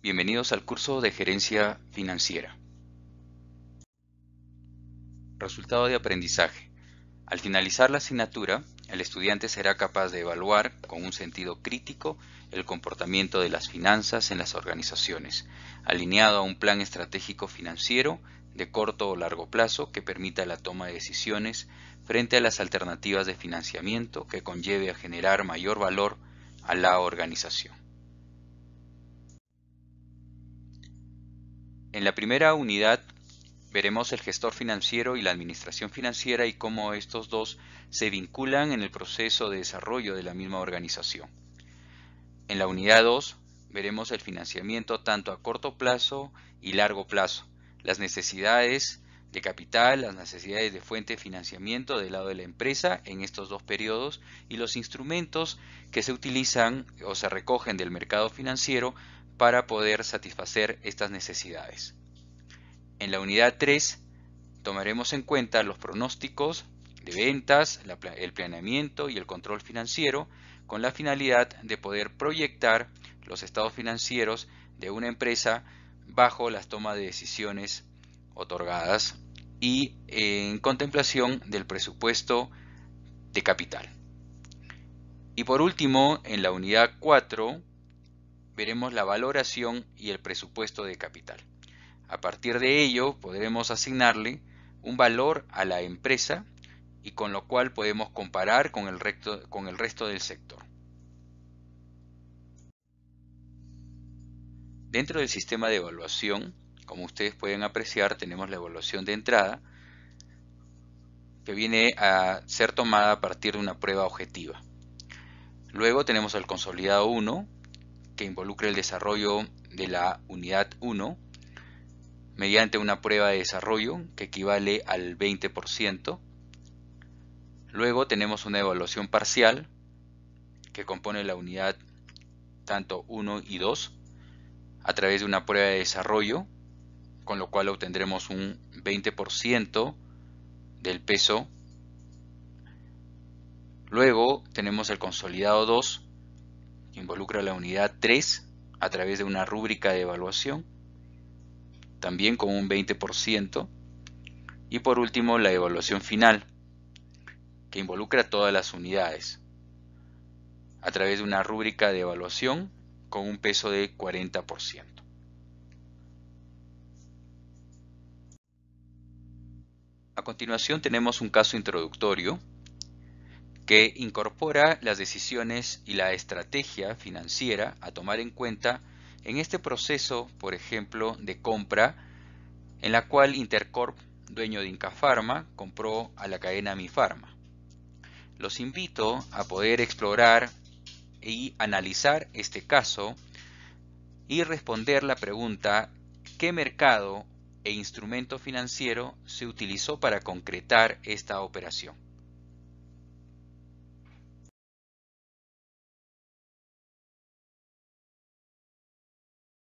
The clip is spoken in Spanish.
Bienvenidos al curso de Gerencia Financiera. Resultado de aprendizaje. Al finalizar la asignatura, el estudiante será capaz de evaluar con un sentido crítico el comportamiento de las finanzas en las organizaciones, alineado a un plan estratégico financiero de corto o largo plazo que permita la toma de decisiones frente a las alternativas de financiamiento que conlleve a generar mayor valor a la organización. En la primera unidad veremos el gestor financiero y la administración financiera y cómo estos dos se vinculan en el proceso de desarrollo de la misma organización. En la unidad 2 veremos el financiamiento tanto a corto plazo y largo plazo, las necesidades de capital, las necesidades de fuente de financiamiento del lado de la empresa en estos dos periodos y los instrumentos que se utilizan o se recogen del mercado financiero para poder satisfacer estas necesidades. En la unidad 3 tomaremos en cuenta los pronósticos de ventas, el planeamiento y el control financiero con la finalidad de poder proyectar los estados financieros de una empresa bajo las tomas de decisiones otorgadas y en contemplación del presupuesto de capital. Y por último, en la unidad 4 veremos la valoración y el presupuesto de capital. A partir de ello podremos asignarle un valor a la empresa y con lo cual podemos comparar con el, resto del sector. Dentro del sistema de evaluación, como ustedes pueden apreciar, tenemos la evaluación de entrada que viene a ser tomada a partir de una prueba objetiva. Luego tenemos el consolidado 1, que involucre el desarrollo de la unidad 1 mediante una prueba de desarrollo que equivale al 20%. Luego tenemos una evaluación parcial que compone la unidad tanto 1 y 2 a través de una prueba de desarrollo, con lo cual obtendremos un 20% del peso. Luego tenemos el consolidado 2 involucra la unidad 3 a través de una rúbrica de evaluación, también con un 20%, y por último la evaluación final, que involucra todas las unidades, a través de una rúbrica de evaluación con un peso de 40%. A continuación tenemos un caso introductorio que incorpora las decisiones y la estrategia financiera a tomar en cuenta en este proceso, por ejemplo, de compra, en la cual Intercorp, dueño de Incafarma, compró a la cadena Mi Los invito a poder explorar y analizar este caso y responder la pregunta ¿qué mercado e instrumento financiero se utilizó para concretar esta operación?